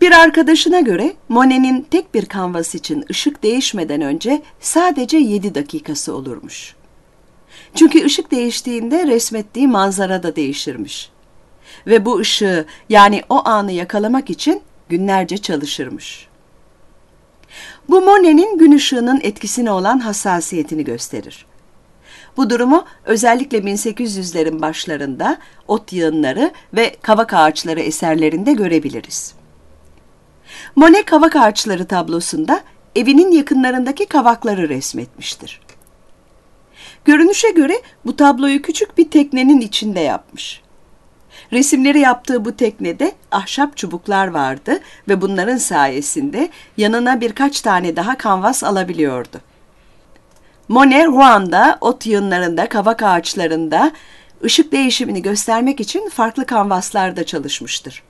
Bir arkadaşına göre Monet'in tek bir kanvas için ışık değişmeden önce sadece 7 dakikası olurmuş. Çünkü ışık değiştiğinde resmettiği manzara da değişirmiş. Ve bu ışığı yani o anı yakalamak için günlerce çalışırmış. Bu Monet'in gün ışığının etkisine olan hassasiyetini gösterir. Bu durumu özellikle 1800'lerin başlarında ot yığınları ve kavak ağaçları eserlerinde görebiliriz. Monet kavak ağaçları tablosunda evinin yakınlarındaki kavakları resmetmiştir. Görünüşe göre bu tabloyu küçük bir teknenin içinde yapmış. Resimleri yaptığı bu teknede ahşap çubuklar vardı ve bunların sayesinde yanına birkaç tane daha kanvas alabiliyordu. Monet, Ruanda, ot yığınlarında, kavak ağaçlarında ışık değişimini göstermek için farklı kanvaslarda çalışmıştır.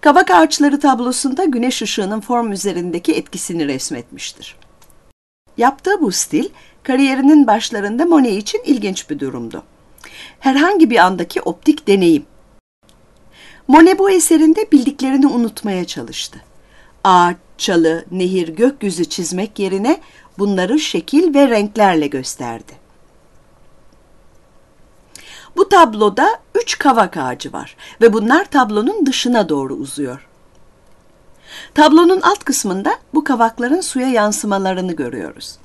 Kabak ağaçları tablosunda güneş ışığının form üzerindeki etkisini resmetmiştir. Yaptığı bu stil, kariyerinin başlarında Monet için ilginç bir durumdu. Herhangi bir andaki optik deneyim. Monet bu eserinde bildiklerini unutmaya çalıştı. Ağaç, çalı, nehir, gökyüzü çizmek yerine bunları şekil ve renklerle gösterdi. Bu tabloda üç kavak ağacı var ve bunlar tablonun dışına doğru uzuyor. Tablonun alt kısmında bu kavakların suya yansımalarını görüyoruz.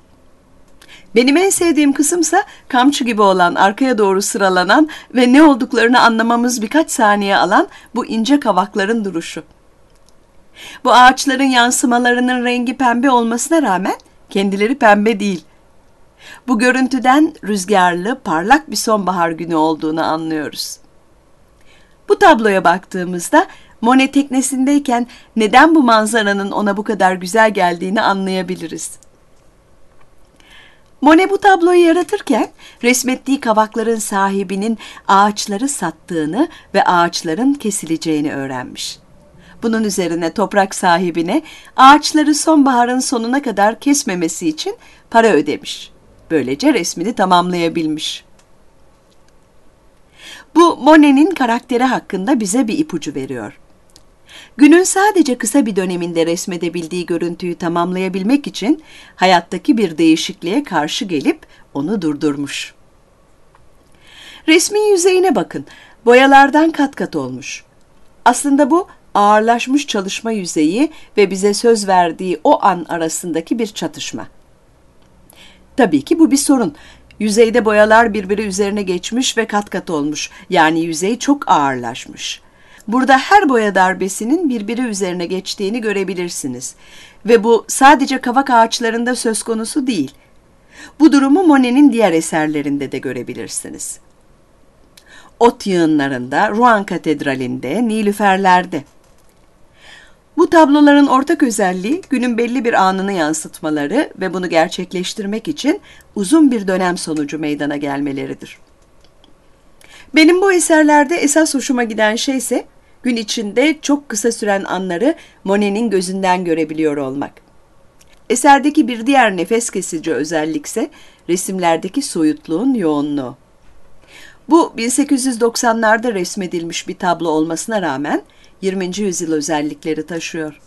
Benim en sevdiğim kısımsa kamçı gibi olan arkaya doğru sıralanan ve ne olduklarını anlamamız birkaç saniye alan bu ince kavakların duruşu. Bu ağaçların yansımalarının rengi pembe olmasına rağmen kendileri pembe değil. Bu görüntüden rüzgarlı, parlak bir sonbahar günü olduğunu anlıyoruz. Bu tabloya baktığımızda Monet teknesindeyken neden bu manzaranın ona bu kadar güzel geldiğini anlayabiliriz. Monet bu tabloyu yaratırken resmettiği kavakların sahibinin ağaçları sattığını ve ağaçların kesileceğini öğrenmiş. Bunun üzerine toprak sahibine ağaçları sonbaharın sonuna kadar kesmemesi için para ödemiş. Böylece resmini tamamlayabilmiş. Bu Monet'in karakteri hakkında bize bir ipucu veriyor. Günün sadece kısa bir döneminde resmedebildiği görüntüyü tamamlayabilmek için hayattaki bir değişikliğe karşı gelip onu durdurmuş. Resmin yüzeyine bakın. Boyalardan kat kat olmuş. Aslında bu ağırlaşmış çalışma yüzeyi ve bize söz verdiği o an arasındaki bir çatışma. Tabii ki bu bir sorun. Yüzeyde boyalar birbiri üzerine geçmiş ve kat kat olmuş. Yani yüzey çok ağırlaşmış. Burada her boya darbesinin birbiri üzerine geçtiğini görebilirsiniz. Ve bu sadece kavak ağaçlarında söz konusu değil. Bu durumu Monet'in diğer eserlerinde de görebilirsiniz. Ot yığınlarında, Rouen Katedrali'nde, Nilüferler'de. Bu tabloların ortak özelliği günün belli bir anını yansıtmaları ve bunu gerçekleştirmek için uzun bir dönem sonucu meydana gelmeleridir. Benim bu eserlerde esas hoşuma giden şey ise gün içinde çok kısa süren anları Monet'in gözünden görebiliyor olmak. Eserdeki bir diğer nefes kesici özellikse resimlerdeki soyutluğun yoğunluğu. Bu 1890'larda resmedilmiş bir tablo olmasına rağmen 20. yüzyıl özellikleri taşıyor.